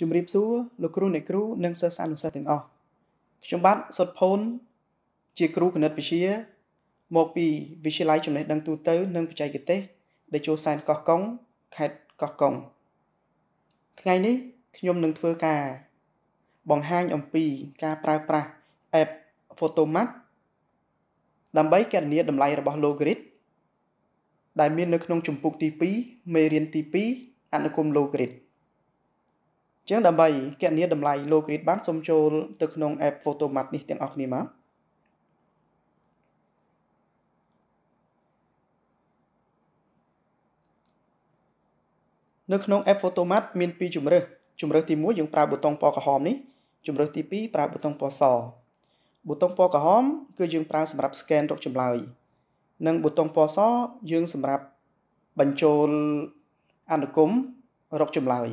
ជំរាបសួរលោកគ្រូអ្នកគ្រូនិងសិស្សានុសិស្សទាំងអស់ខ្ញុំបាទសុតផូន ជាគ្រូគណិតវិទ្យាមកពីវិទ្យាល័យចំណេះដឹងទូទៅនិងបច្ចេកទេសតេជោសែនកោះកុង ខេត្តកោះកុង ថ្ងៃនេះខ្ញុំនឹងធ្វើការ បង្ហាញអំពីការប្រើប្រាស់ app Photomat ដើម្បីកណនាតម្លៃរបស់ logarit ដែលមាននៅក្នុង ជំពូកទី2មេរៀនទី2អនុគម logarit ចឹងដើម្បីគណនាតម្លៃ Logrid បានសូមចូលទៅក្នុង app Photomat នេះទាំងអស់គ្នាមកនៅក្នុង app Photomat មាន2ជម្រើសជម្រើសទី1យើងប្រើប៊ូតុងពណ៌ក្រហមនេះជម្រើសទី2ប្រើប៊ូតុងពណ៌សប៊ូតុងពណ៌ក្រហមគឺយើងប្រើសម្រាប់ scan រកចម្លើយនិងប៊ូតុងពណ៌សយើង សម្រាប់បញ្ចូលអនុគម រកចម្លើយ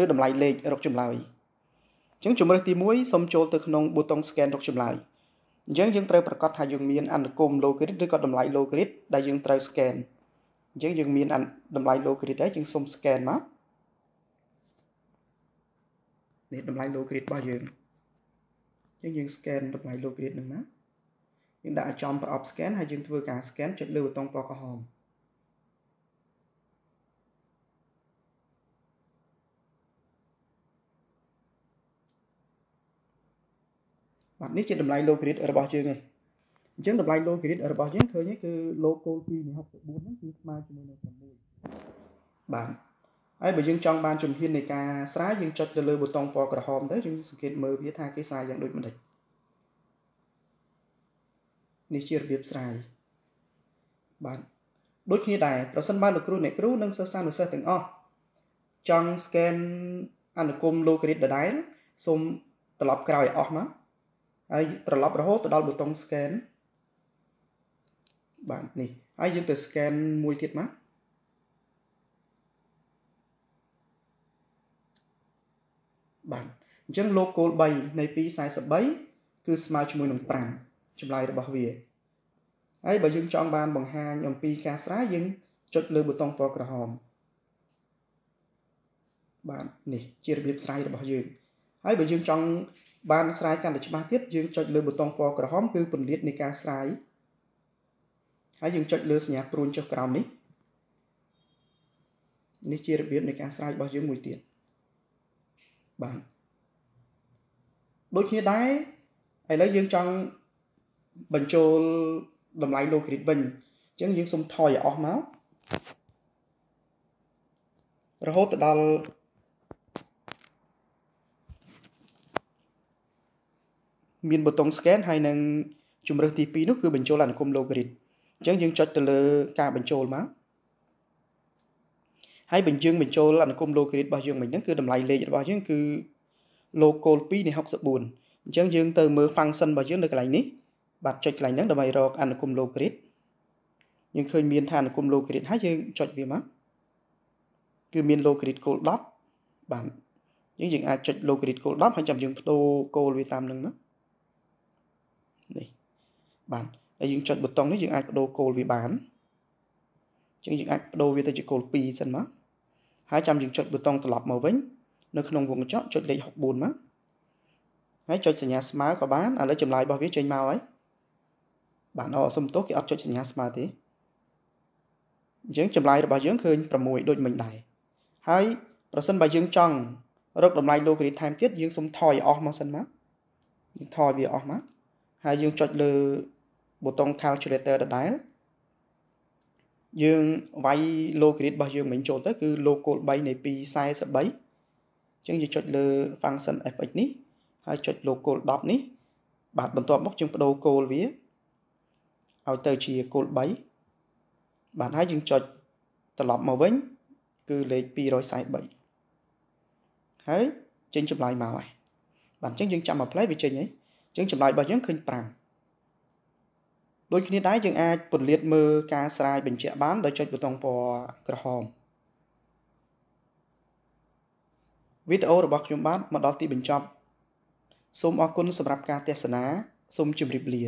ឬតម្លៃលេខរកចម្លើយអញ្ចឹងជំរើសទី1សូមចូលទៅក្នុងប៊ូតុង scan រកចម្លើយអញ្ចឹងយើងត្រូវប្រកាសថាយើងមាន អនុគម logarit ឬក៏តម្លៃ logarit ដែលយើងត្រូវ scan អញ្ចឹងយើងមានតម្លៃ logarit ហើយយើងសូម scan មកនេះតម្លៃ logarit របស់យើងអញ្ចឹងយើង scan តម្លៃ logarit នឹងមកយើងដាក់ឲ្យចំប្រអប់ scan ហើយយើងធ្វើការ scan ចុចលើប៊ូតុងពណ៌ក្រហមបាទនេះជាតម្លៃ low grade របស់យើងឯងអញ្ចឹងតម្លៃ low grade របស់យើងឃើញគឺ low goal 264ហ្នឹងគឺស្មើជាមួយនឹង6បាទហើយបើយើងចង់បានជំហាននៃការស្រាយយើងចុចទៅលើប៊ូតុងពណ៌ក្រហមទៅយើងសង្កេតមើលវាថាគេស្រាយយ៉ាងដូចម្ដេចនេះជារបៀបស្រាយបាទដូចគ្នាដែរប្រសិនបើលោកគ្រូអ្នកគ្រូនិងសិស្សានុសិស្សទាំងអស់ចង់ scan អនុគម low grade ដដែលសូមត្រឡប់ក្រោយអស់មកហើយត្រឡប់រហូតទៅដល់ប៊ូតុង scan បាទនេះហើយយើងទៅ scan មួយទៀតមកបាទអញ្ចឹងលោកគោល3នៃ243គឺស្មើជាមួយនឹង5ចម្លើយរបស់វាហើយបើយើងចង់បានបង្ហាញអំពីការស្រាយយើងចុចលើប៊ូតុងពណ៌ក្រហមបាទនេះជារបៀបស្រាយរបស់យើងហើយបើយើងចង់បានស្រាយកាន់តែច្បាស់ទៀតយើងចុចលើប៊ូតុងពណ៌ក្រហមគឺពន្លាតនៃការស្រាយហើយយើងចុចលើសញ្ញាព្រួញចុះក្រោមនេះនេះជារបៀបនៃការស្រាយរបស់យើងមួយទៀតបាទដូចគ្នាដែរឥឡូវយើងចង់បញ្ចូលតម្លៃ low grid វិញអញ្ចឹងយើងសុំថយឲ្យអស់មករហូតទៅដល់មានប៊ូតុង scan ហើយនឹងជំរើសទី2នោះគឺបញ្ចូលអនុគម logarit អញ្ចឹងយើងចុចទៅលើការបញ្ចូលមកហើយបញ្ជើងបញ្ចូលអនុគម logarit របស់យើងវិញហ្នឹងគឺតម្លៃលេខរបស់យើងគឺ log គោល2នៃ64អញ្ចឹងយើង ទៅមើល function របស់យើងនៅកន្លែងនេះបាទចុចកន្លែងហ្នឹងដើម្បីរក អនុគម logarit យើងឃើញមានថាអនុគម logarit ហើយយើងចុចវាមកគឺមាន logarit គោល10បាទយើងយើងអាចចុច logarit គោល10ហើយចាំយើងបដូរគោលវាតាមនឹងមកនេះបាទហើយយើងចុចប៊ូតុងនេះយើងអាចបដូរគោលវាបានអញ្ចឹងយើងអាចបដូរវាទៅជាគោល2សិនមកហើយចាំយើងចុចប៊ូតុងត្រឡប់មកវិញ នៅក្នុងវងកញ្ចក់ចុចលេខ64មកហើយចុចសញ្ញាស្មើក៏បានឥឡូវចម្លើយរបស់វាចេញមកហើយបាទអូសុំទោសគេអត់ចុចសញ្ញាស្មើទេអញ្ចឹងចម្លើយរបស់យើងឃើញ6ដូចមិញដែរហើយ ប្រសិនបើយើងចង់រកតម្លៃ logarit time ទៀតយើងសុំថយអស់មកសិនមកយើងថយវាអស់មកហើយយើងចុចលើប៊ូតុង calculator ដដែលយើងវាយ log grade របស់យើងមិញចូលទៅ គឺ log គោល3នៃ243អញ្ចឹងយើងចុចលើ function fx នេះហើយចុច log គោល10នេះបាទបន្ទាប់មកយើងបដូរគោលវាឲ្យទៅជាគោល3បាទហើយយើងចុចត្រឡប់មកវិញ គឺលេខ243ហើយចេញចម្លើយមកហើយបាទអញ្ចឹងយើងចាំមក play វាចេញហើយចឹងចម្លើយរបស់យើងឃើញ5ដូចគ្នាដែរយើងអាចពន្លាតមើលការស្រាយបញ្ជាក់បានដោយចុចប៊ូតុងពណ៌ក្រហមវីដេអូរបស់ខ្ញុំបាទមកដល់ទីបញ្ចប់សូមអរគុណសម្រាប់ការទស្សនាសូមជម្រាបលា